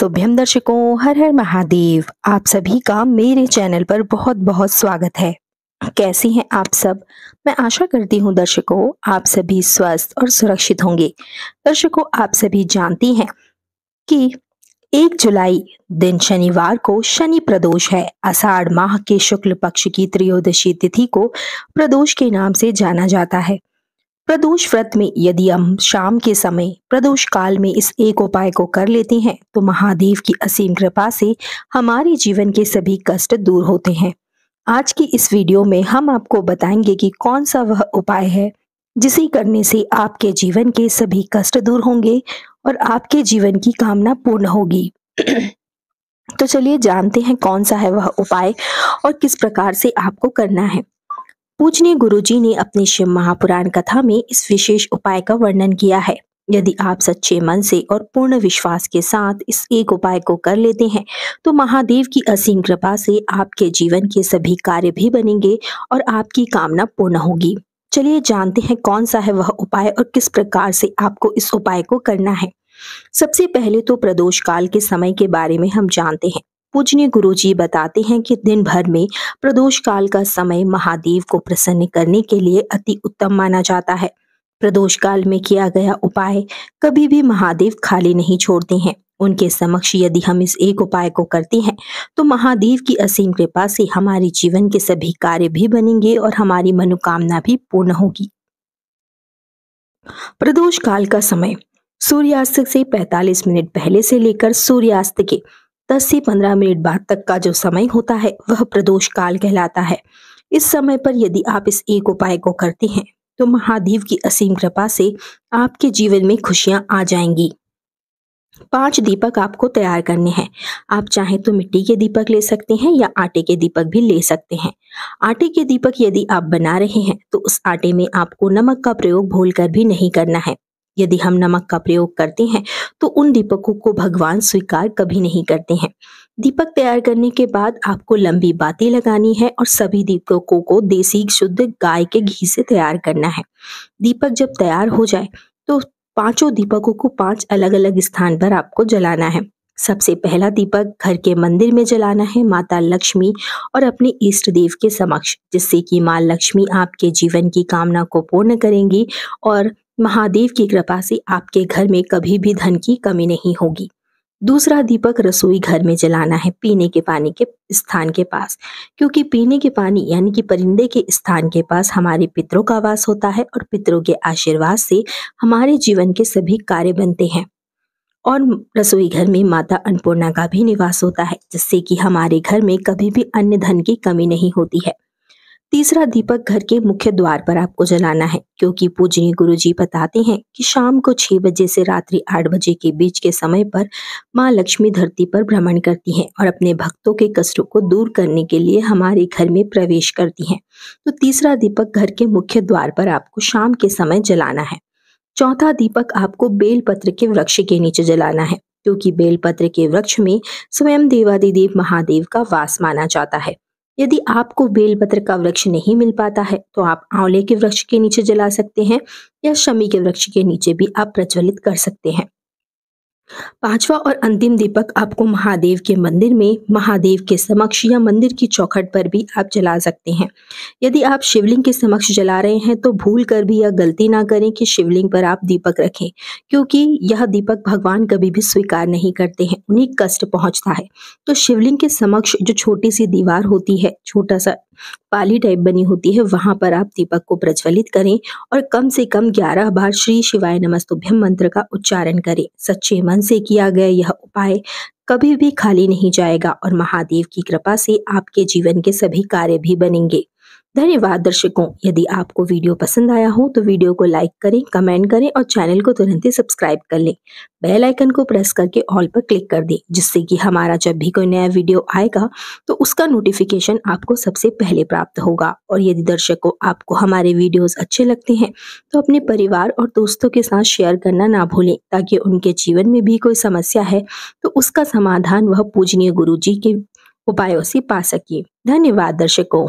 सुभ्यम दर्शकों हर हर महादेव आप सभी का मेरे चैनल पर बहुत बहुत स्वागत है कैसे हैं आप सब मैं आशा करती हूं दर्शकों आप सभी स्वस्थ और सुरक्षित होंगे दर्शकों आप सभी जानती हैं कि एक जुलाई दिन शनिवार को शनि प्रदोष है आषाढ़ माह के शुक्ल पक्ष की त्रयोदशी तिथि को प्रदोष के नाम से जाना जाता है प्रदोष व्रत में यदि हम शाम के समय प्रदोष काल में इस एक उपाय को कर लेते हैं तो महादेव की असीम कृपा से हमारे जीवन के सभी कष्ट दूर होते हैं आज की इस वीडियो में हम आपको बताएंगे कि कौन सा वह उपाय है जिसे करने से आपके जीवन के सभी कष्ट दूर होंगे और आपके जीवन की कामना पूर्ण होगी तो चलिए जानते हैं कौन सा है वह उपाय और किस प्रकार से आपको करना है पूजनीय गुरुजी ने अपने शिव महापुराण कथा में इस विशेष उपाय का वर्णन किया है यदि आप सच्चे मन से और पूर्ण विश्वास के साथ इस एक उपाय को कर लेते हैं तो महादेव की असीम कृपा से आपके जीवन के सभी कार्य भी बनेंगे और आपकी कामना पूर्ण होगी चलिए जानते हैं कौन सा है वह उपाय और किस प्रकार से आपको इस उपाय को करना है सबसे पहले तो प्रदोष काल के समय के बारे में हम जानते हैं पूजनीय गुरु जी बताते हैं कि दिन भर में प्रदोष काल का समय महादेव को प्रसन्न करने के लिए अति उत्तम माना जाता है प्रदोष काल में किया गया उपाय कभी भी महादेव खाली नहीं छोड़ते हैं उनके समक्ष यदि हम इस एक उपाय को करते हैं तो महादेव की असीम कृपा से हमारे जीवन के सभी कार्य भी बनेंगे और हमारी मनोकामना भी पूर्ण होगी प्रदोष काल का समय सूर्यास्त से 45 मिनट पहले से लेकर सूर्यास्त के 10 से 15 मिनट बाद तक का जो समय होता है वह प्रदोष काल कहलाता है इस समय पर यदि आप इस एक उपाय को करते हैं तो महादेव की असीम कृपा से आपके जीवन में खुशियां आ जाएंगी पांच दीपक आपको तैयार करने हैं आप चाहे तो मिट्टी के दीपक ले सकते हैं या आटे के दीपक भी ले सकते हैं आटे के दीपक यदि आप बना रहे हैं तो उस आटे में आपको नमक का प्रयोग भूल कर भी नहीं करना है यदि हम नमक का प्रयोग करते हैं तो उन दीपकों को भगवान स्वीकार कभी नहीं करते हैं दीपक तैयार करने के बाद आपको लंबी बाती लगानी है और सभी दीपकों को देसी शुद्ध गाय के घी से तैयार करना है दीपक जब तैयार हो जाए तो पांचों दीपकों को पांच अलग अलग स्थान पर आपको जलाना है सबसे पहला दीपक घर के मंदिर में जलाना है माता लक्ष्मी और अपने इष्ट देव के समक्ष जिससे कि माँ लक्ष्मी आपके जीवन की कामना को पूर्ण करेंगी और महादेव की कृपा से आपके घर में कभी भी धन की कमी नहीं होगी दूसरा दीपक रसोई घर में जलाना है पीने के पानी के स्थान के पास क्योंकि पीने के पानी यानी कि परिंदे के स्थान के पास हमारे पितरों का वास होता है और पितरों के आशीर्वाद से हमारे जीवन के सभी कार्य बनते हैं और रसोई घर में माता अन्नपूर्णा का भी निवास होता है जिससे कि हमारे घर में कभी भी अन्य धन की कमी नहीं होती है तीसरा दीपक घर के मुख्य द्वार पर आपको जलाना है क्योंकि पूजनीय गुरु जी बताते हैं कि शाम को छह बजे से रात्रि आठ बजे के बीच के समय पर माँ लक्ष्मी धरती पर भ्रमण करती हैं और अपने भक्तों के कष्टों को दूर करने के लिए हमारे घर में प्रवेश करती हैं तो तीसरा दीपक घर के मुख्य द्वार पर आपको शाम के समय जलाना है चौथा दीपक आपको बेलपत्र के वृक्ष के नीचे जलाना है क्योंकि बेलपत्र के वृक्ष में स्वयं देवादिदेव महादेव का वास माना जाता है यदि आपको बेलपत्र का वृक्ष नहीं मिल पाता है तो आप आंवले के वृक्ष के नीचे जला सकते हैं या शमी के वृक्ष के नीचे भी आप प्रज्वलित कर सकते हैं पांचवा और अंतिम दीपक आपको महादेव के मंदिर में महादेव के समक्ष या मंदिर की चौखट पर भी आप जला सकते हैं यदि आप शिवलिंग के समक्ष जला रहे हैं तो भूल कर भी या गलती ना करें कि शिवलिंग पर आप दीपक रखें क्योंकि यह दीपक भगवान कभी भी स्वीकार नहीं करते हैं उन्हें कष्ट पहुंचता है तो शिवलिंग के समक्ष जो छोटी सी दीवार होती है छोटा सा पाली टाइप बनी होती है वहां पर आप दीपक को प्रज्वलित करें और कम से कम ग्यारह बार श्री शिवाय नमस्तुभ्यम मंत्र का उच्चारण करें सच्चे मन से किया गया यह उपाय कभी भी खाली नहीं जाएगा और महादेव की कृपा से आपके जीवन के सभी कार्य भी बनेंगे धन्यवाद दर्शकों यदि आपको वीडियो पसंद आया हो तो वीडियो को लाइक करें कमेंट करें और चैनल को तुरंत ही सब्सक्राइब कर लें बेल आइकन को प्रेस करके ऑल पर क्लिक कर दें जिससे कि हमारा जब भी कोई नया वीडियो आएगा तो उसका नोटिफिकेशन आपको सबसे पहले प्राप्त होगा और यदि दर्शकों आपको हमारे वीडियोज अच्छे लगते हैं तो अपने परिवार और दोस्तों के साथ शेयर करना ना भूलें ताकि उनके जीवन में भी कोई समस्या है तो उसका समाधान वह पूजनीय गुरु के उपायों से पा सके धन्यवाद दर्शकों